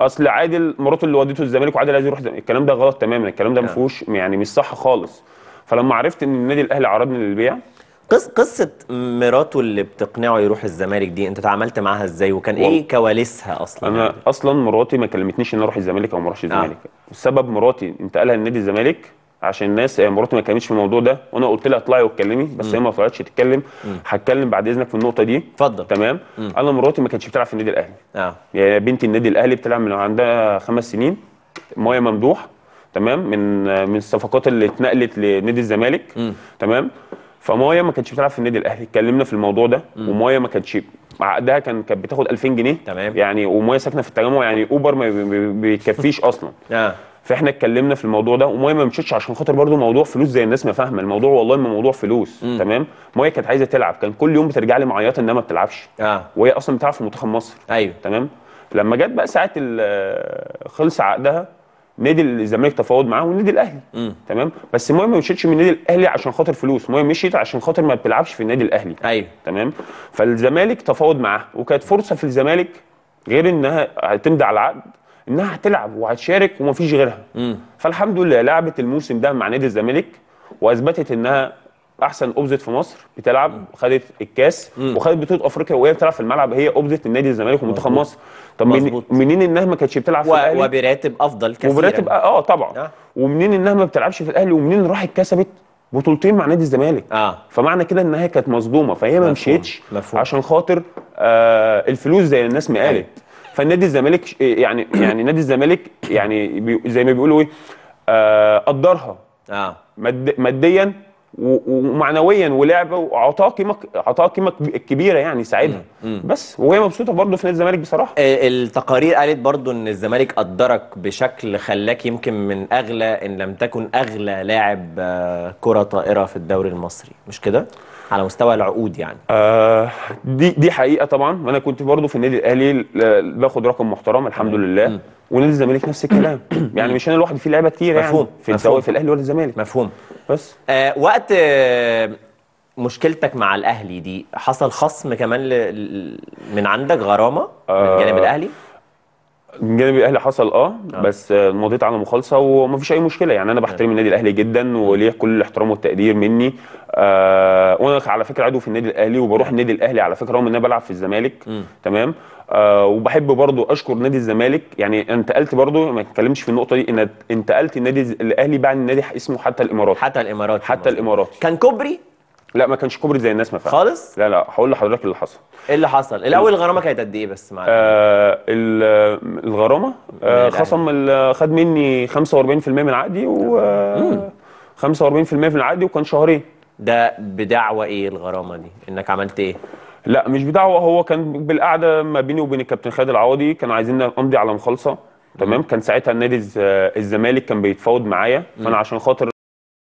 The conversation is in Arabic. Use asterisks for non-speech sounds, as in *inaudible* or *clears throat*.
اصل عادل مراته اللي ودته الزمالك وعادل عايز يروح الزمالك الكلام ده غلط تماما الكلام ده ما نعم. فيهوش يعني مش صح خالص فلما عرفت ان النادي الاهلي عرضني للبيع قصة قصه مراته اللي بتقنعه يروح الزمالك دي انت تعاملت معاها ازاي وكان ايه كواليسها اصلا انا يعني اصلا مراتي ما كلمتنيش ان اروح الزمالك او ما اروحش آه. الزمالك آه. السبب مراتي انتقالها لنادي الزمالك عشان الناس آه، مراتي ما اتكلمتش في الموضوع ده وانا قلت لها اطلعي واتكلمي بس هي ما طلعتش تتكلم هتكلم بعد اذنك في النقطه دي اتفضل تمام مم. انا مراتي ما كانتش بتلعب في النادي الاهلي اه يعني بنتي النادي الاهلي بتلعب من عندها خمس سنين مايا ممدوح تمام من آه، من الصفقات اللي اتنقلت لنادي الزمالك مم. تمام فمايا ما كانتش بتلعب في النادي الاهلي اتكلمنا في الموضوع ده ومايا ما كانتش عقدها كان كانت بتاخد 2000 جنيه تمام يعني ومايا ساكنه في التجمع يعني اوبر ما بيكفيش اصلا اه فاحنا اتكلمنا في الموضوع ده ومايا ما مشيتش عشان خاطر برضو موضوع فلوس زي الناس ما فاهمه الموضوع والله ما موضوع فلوس م. تمام مايا كانت عايزه تلعب كان كل يوم بترجع لي معيطه انها ما بتلعبش آه. وهي اصلا بتلعب في منتخب مصر ايوه تمام لما جت بقى ساعه آه، خلص عقدها نادي الزمالك تفاوض معاه والنادي الاهلي م. تمام بس مايا ما مشيتش من النادي الاهلي عشان خاطر فلوس مايا مشيت عشان خاطر ما بتلعبش في النادي الاهلي ايوه تمام فالزمالك تفاوض معاها وكانت فرصه في الزمالك غير انها هتمضي على العقد انها هتلعب وهتشارك ومفيش غيرها مم. فالحمد لله لعبت الموسم ده مع نادي الزمالك واثبتت انها احسن اوبزيت في مصر بتلعب خدت الكاس مم. وخدت بطوله افريقيا وهي بتلعب في الملعب هي اوبزيت النادي الزمالك ومنتخب مصر طب مزبوط. منين انها ما كانتش بتلعب في الاهلي وبراتب افضل كثيرا وبراتب اه طبعا آه. ومنين انها ما بتلعبش في الاهلي ومنين راحت كسبت بطولتين مع نادي الزمالك آه. فمعنى كده انها كانت مصدومه فهي ما مشيتش عشان خاطر آه الفلوس زي الناس ما قالت أيوة. فالنادي الزمالك إيه، يعني *clears throat* يعني نادي الزمالك يعني زي ما بيقولوا ايه آه، قدرها اه ماديا ومعنويا ولعبه وعطاها قيمه عطاها قيمه كبيره يعني ساعدها بس وهي مبسوطه برضه في نادي الزمالك بصراحه آه، التقارير قالت برضه ان الزمالك قدرك بشكل خلاك يمكن من اغلى ان لم تكن اغلى لاعب آه، كره طائره في الدوري المصري مش كده؟ على مستوى العقود يعني آه دي دي حقيقه طبعا انا كنت برضو في النادي الاهلي باخد رقم محترم الحمد لله ونادي الزمالك نفس الكلام *coughs* يعني مش انا الواحد في لعيبه كتير يعني مفهوم. في مفهوم. في الاهلي ولا الزمالك مفهوم بس آه وقت آه مشكلتك مع الاهلي دي حصل خصم كمان ل... من عندك غرامه آه، من جانب الاهلي من جانب الاهلي حصل اه, آه. بس آه، مضيت على مخالصه ومفيش اي مشكله يعني انا آه. بحترم النادي الاهلي جدا وليه كل الاحترام والتقدير مني آه وانا على فكره عضو في النادي الاهلي وبروح النادي الاهلي على فكره رغم ان انا بلعب في الزمالك م. تمام آه وبحب برضو اشكر نادي الزمالك يعني انتقلت برضو ما اتكلمش في النقطه دي ان انتقلت النادي الاهلي بعد النادي اسمه حتى الاماراتي حتى الاماراتي حتى الامارات الاماراتي كان كوبري لا ما كانش كوبري زي الناس ما فاهم خالص لا لا هقول لحضرتك اللي حصل ايه اللي حصل الاول الغرامه كانت قد ايه بس معلش آه الغرامه آه خصم خد مني 45% من عقدي و 45% من عقدي وكان شهرين ده بدعوى ايه الغرامه دي انك عملت ايه لا مش بدعوى هو كان بالقعده ما بيني وبين الكابتن خالد العوضي كان عايزين امضي على مخلصة تمام كان ساعتها نادي الزمالك كان بيتفاوض معايا فانا عشان خاطر